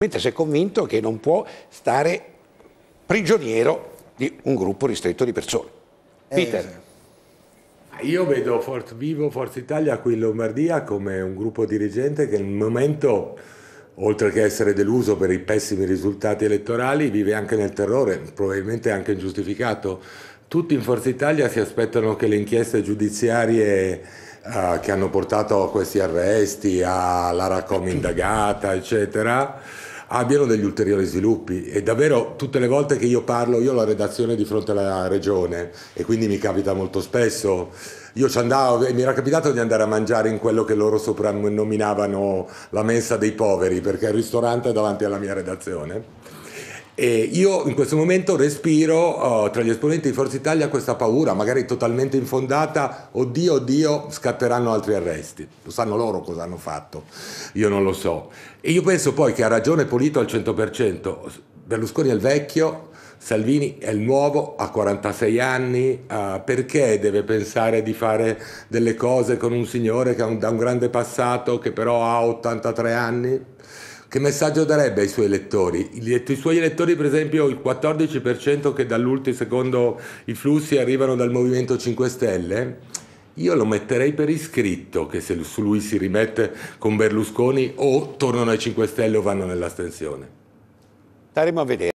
Mentre si è convinto che non può stare prigioniero di un gruppo ristretto di persone. Eh, Peter. Io vedo Fort Vivo, Forza Italia qui in Lombardia come un gruppo dirigente che nel momento, oltre che essere deluso per i pessimi risultati elettorali, vive anche nel terrore, probabilmente anche ingiustificato. Tutti in Forza Italia si aspettano che le inchieste giudiziarie eh, che hanno portato a questi arresti, alla all'Aracom indagata, eccetera, abbiano degli ulteriori sviluppi e davvero tutte le volte che io parlo, io ho la redazione di fronte alla regione e quindi mi capita molto spesso, io ci andavo, mi era capitato di andare a mangiare in quello che loro soprannominavano la mensa dei poveri perché il ristorante è davanti alla mia redazione e io in questo momento respiro uh, tra gli esponenti di Forza Italia questa paura, magari totalmente infondata, oddio, oddio, scatteranno altri arresti. Lo sanno loro cosa hanno fatto, io non lo so. E io penso poi che ha ragione Polito al 100%, Berlusconi è il vecchio, Salvini è il nuovo, ha 46 anni, uh, perché deve pensare di fare delle cose con un signore che ha un, da un grande passato, che però ha 83 anni? Che messaggio darebbe ai suoi elettori? I suoi elettori, per esempio, il 14% che dall'ultimo secondo i flussi arrivano dal Movimento 5 Stelle? Io lo metterei per iscritto che se su lui si rimette con Berlusconi o tornano ai 5 Stelle o vanno nell'astensione. Staremo a vedere.